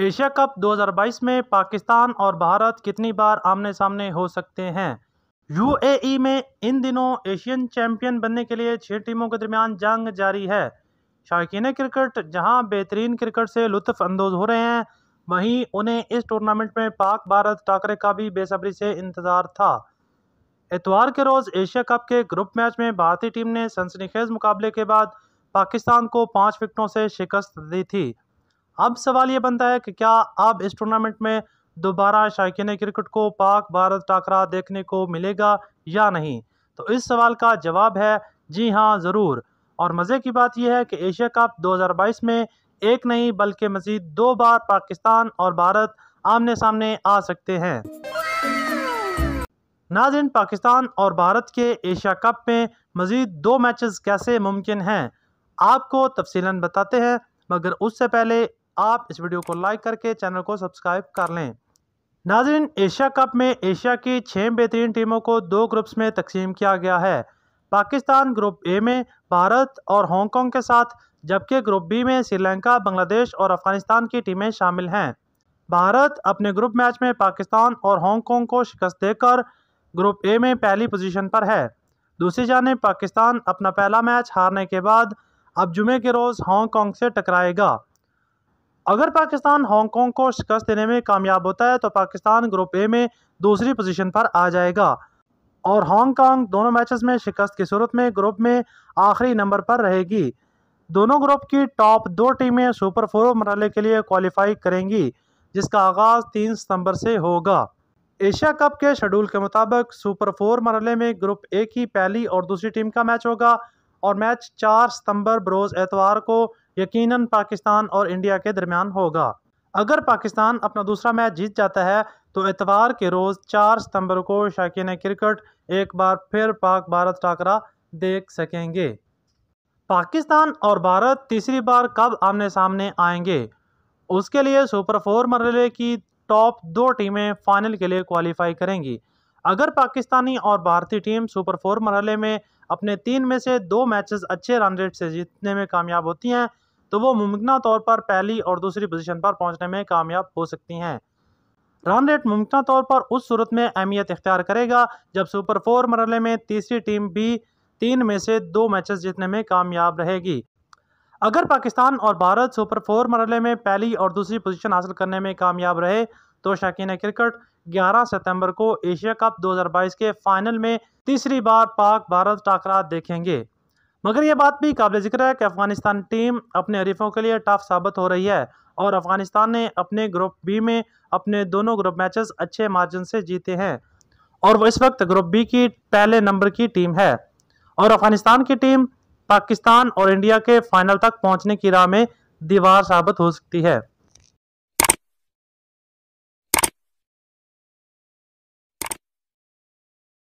Asia cup 2022 में पाकिस्तान और भारत कितनी बार आमने सामने हो सकते हैं यूएई में इन दिनों एशियन चैंपियन बनने के लिए छह टीमों के दरमियान जंग जारी है शायकीन क्रिकेट जहां बेहतरीन क्रिकेट से लुत्फ अंदोज हो रहे हैं वहीं उन्हें इस टूर्नामेंट में पाक भारत टाकरे का भी बेसब्री से इंतजार था इतवार के रोज़ एशिया कप के ग्रुप मैच में भारतीय टीम ने सनसनीखेज मुकाबले के बाद पाकिस्तान को पाँच विकेटों से शिकस्त दी थी अब सवाल ये बनता है कि क्या अब इस टूर्नामेंट में दोबारा शायक क्रिकेट को पाक भारत टाकरा देखने को मिलेगा या नहीं तो इस सवाल का जवाब है जी हाँ ज़रूर और मज़े की बात यह है कि एशिया कप 2022 में एक नहीं बल्कि मजीद दो बार पाकिस्तान और भारत आमने सामने आ सकते हैं नाजिन पाकिस्तान और भारत के एशिया कप में मज़ीद दो मैचेस कैसे मुमकिन हैं आपको तफसीला बताते हैं मगर उससे पहले आप इस वीडियो को लाइक करके चैनल को सब्सक्राइब कर लें नाजिन एशिया कप में एशिया की छः बेहतरीन टीमों को दो ग्रुप्स में तकसीम किया गया है पाकिस्तान ग्रुप ए में भारत और हांगकॉन्ग के साथ जबकि ग्रुप बी में श्रीलंका बांग्लादेश और अफगानिस्तान की टीमें शामिल हैं भारत अपने ग्रुप मैच में पाकिस्तान और हांगकॉन्ग को शिकस्त देकर ग्रुप ए में पहली पोजीशन पर है दूसरी जानब पाकिस्तान अपना पहला मैच हारने के बाद अब जुमे के रोज़ हांगकॉन्ग से टकराएगा अगर पाकिस्तान हांगकॉन्ग को शिकस्त देने में कामयाब होता है तो पाकिस्तान ग्रुप ए में दूसरी पोजीशन पर आ जाएगा और हांगकॉन्ग दोनों मैचेस में शिकस्त की सूरत में ग्रुप में आखिरी नंबर पर रहेगी दोनों ग्रुप की टॉप दो टीमें सुपर फोर मरहले के लिए क्वालिफाई करेंगी जिसका आगाज़ तीन सितंबर से होगा एशिया कप के शेड्यूल के मुताबिक सुपर फोर मरहले में ग्रुप ए की पहली और दूसरी टीम का मैच होगा और मैच चार सितंबर बरोज़ एतवार को यकीनन पाकिस्तान और इंडिया के दरमियान होगा अगर पाकिस्तान अपना दूसरा मैच जीत जाता है तो एतवार के रोज़ चार सितंबर को शाकिन क्रिकेट एक बार फिर पाक भारत टाकरा देख सकेंगे पाकिस्तान और भारत तीसरी बार कब आमने सामने आएंगे उसके लिए सुपर फोर मरले की टॉप दो टीमें फाइनल के लिए क्वालिफाई करेंगी अगर पाकिस्तानी और भारतीय टीम सुपर फोर मरहले में अपने तीन में से दो मैचेस अच्छे रन रेट से जीतने में कामयाब होती हैं तो वो मुमकिन तौर पर पहली और दूसरी पोजीशन पर पहुंचने में कामयाब हो सकती हैं रन रेट मुमकिन तौर पर उस सूरत में अहमियत इख्तियार करेगा जब सुपर फोर मरले में तीसरी टीम भी तीन में से दो मैचेस जीतने में कामयाब रहेगी अगर पाकिस्तान और भारत सुपर फोर मरहले में पहली और दूसरी पोजीशन हासिल करने में कामयाब रहे तो शौकीन क्रिकेट 11 सितंबर को एशिया कप 2022 के फाइनल में तीसरी बार पाक भारत टाकरा देखेंगे मगर यह बात भी काबिल जिक्र है कि अफगानिस्तान टीम अपने हरीफों के लिए टफ साबित हो रही है और अफगानिस्तान ने अपने ग्रुप बी में अपने दोनों ग्रुप मैचेस अच्छे मार्जिन से जीते हैं और वो इस वक्त ग्रुप बी की पहले नंबर की टीम है और अफगानिस्तान की टीम पाकिस्तान और इंडिया के फाइनल तक पहुंचने की राह में दीवार साबित हो सकती है